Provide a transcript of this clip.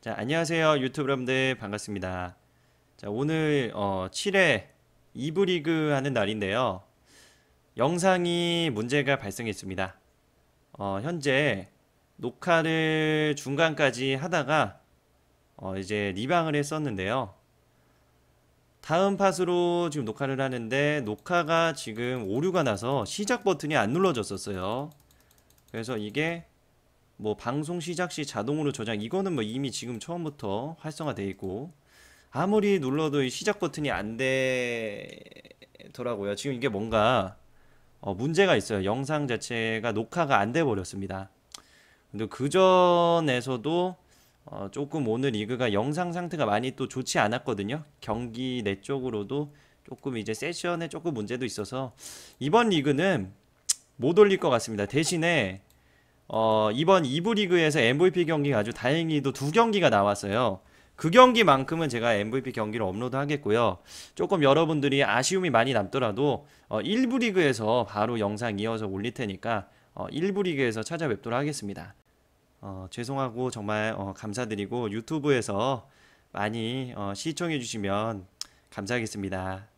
자, 안녕하세요. 유튜브 여러분들 반갑습니다. 자, 오늘 어, 7회 이브 리그 하는 날인데요. 영상이 문제가 발생했습니다. 어, 현재 녹화를 중간까지 하다가 어, 이제 리방을 했었는데요. 다음 팟으로 지금 녹화를 하는데 녹화가 지금 오류가 나서 시작 버튼이 안 눌러졌었어요. 그래서 이게 뭐 방송 시작 시 자동으로 저장 이거는 뭐 이미 지금 처음부터 활성화돼 있고 아무리 눌러도 시작 버튼이 안 되더라고요. 지금 이게 뭔가 어 문제가 있어요. 영상 자체가 녹화가 안 돼 버렸습니다. 근데 그 전에서도 어 조금 오늘 리그가 영상 상태가 많이 또 좋지 않았거든요. 경기 내 쪽으로도 조금 이제 세션에 조금 문제도 있어서 이번 리그는 못 올릴 것 같습니다. 대신에 어, 이번 2부 리그에서 MVP 경기가 아주 다행히도 두 경기가 나왔어요. 그 경기만큼은 제가 MVP 경기를 업로드 하겠고요. 조금 여러분들이 아쉬움이 많이 남더라도 어, 1부 리그에서 바로 영상 이어서 올릴 테니까 어, 1부 리그에서 찾아뵙도록 하겠습니다. 어, 죄송하고 정말 어, 감사드리고 유튜브에서 많이 어, 시청해 주시면 감사하겠습니다.